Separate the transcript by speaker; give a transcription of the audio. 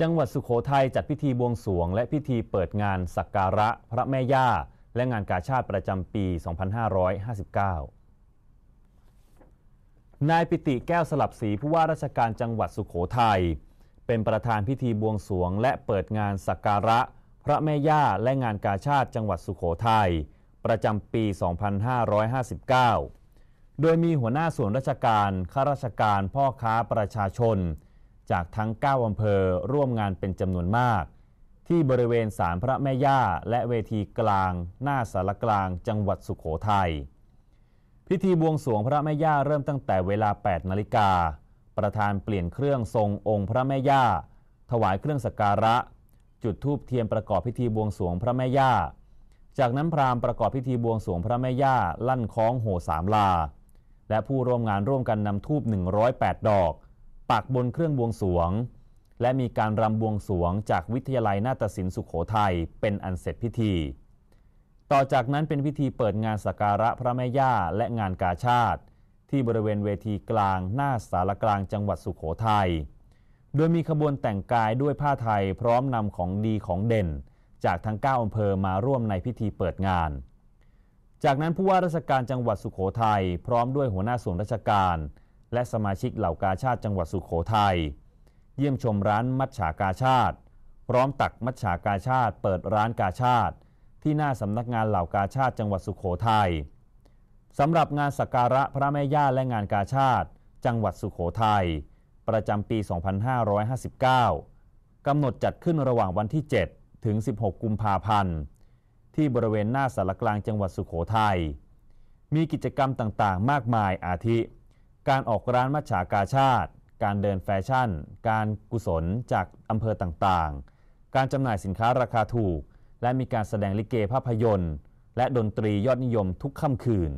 Speaker 1: จังหวัดสุขโขทัยจัดพิธีบวงสรวงและพิธีเปิดงานสักการะพระแม่ย่าและงานกาชาติประจำปี 2559 นายปิติแก้วสลับศรีผู้ว่าราชการจังหวัดสุขโขทัยเป็นประธานพิธีบวงสรวงและเปิดงานสักการะพระแม่ย่าและงานกาชาติจังหวัดสุขโขทัยประจำปี 2559 โดยมีหัวหน้าส่วนราชการข้าราชการพ่อค้าประชาชนจากทั้ง9อำเภอร่วมงานเป็นจำนวนมาก ที่บริเวณศาลพระแม่ย่าและเวทีกลาง หน้าสารกลางจังหวัดสุขโขทยัยพิธีบวงสรวงพระแม่ย่าเริ่มตั้งแต่เวลา 8 นาฬิกาประธานเปลี่ยนเครื่องทรงองค์พระแม่ย่าถวายเครื่องสักการะ จุดธูปเทียนประกอบพิธีบวงสรวงพระแม่ย่าจากนั้นพราหมณ์ประกอบพิธีบวงสรวงพระแม่ย่าลั่นคล้องโหสามลา และผู้ร่วมงานร่วมกันนำธูป108 ดอกปักบนเครื่องบวงสวง และมีการรำบวงสวงจากวิทยาลัยนาฏศิลป์สุขโขทัยเป็นอันเสร็จพิธี ต่อจากนั้นเป็นพิธีเปิดงานสักการะพระแม่ย่าและงานกาชาติ ที่บริเวณเวทีกลาง หน้าสารกลางจังหวัดสุขโขทยัยโดยมีขบวนแต่งกายด้วยผ้าไทยพร้อมนำของดีของเด่น จากทั้ง9อำเภอมาร่วมในพิธีเปิดงาน จากนั้นผู้ว่าราชการจังหวัดสุขโขทยัยพร้อมด้วยหัวหน้าส่วนราชการและสมาชิกเหล่ากาชาติจังหวัดสุขโขทยัยเยี่ยมชมร้านมัชฉากาชาติ พร้อมตักมัชฉากาชาติเปิดร้านกาชาติที่หน้าสำนักงานเหล่ากาชาติจังหวัดสุขโขทยัยสำหรับงานสักการะพระแม่ย่าและงานกาชาติ จังหวัดสุขโขทยัยประจำปี 2559 กำหนดจัดขึ้นระหว่างวันที่ 7 ถึง 16 กุมภาพันธ์ที่บริเวณหน้าสารกลางจังหวัดสุขโขทยัยมีกิจกรรมต่างๆ มากมายอาทิการออกร้านมัชฉากาชาติ การเดินแฟชั่น การกุศลจากอำเภอต่าง ๆ การจำหน่ายสินค้าราคาถูก และมีการแสดงลิเกภาพยนตร์ และดนตรียอดนิยมทุกค่ำคืน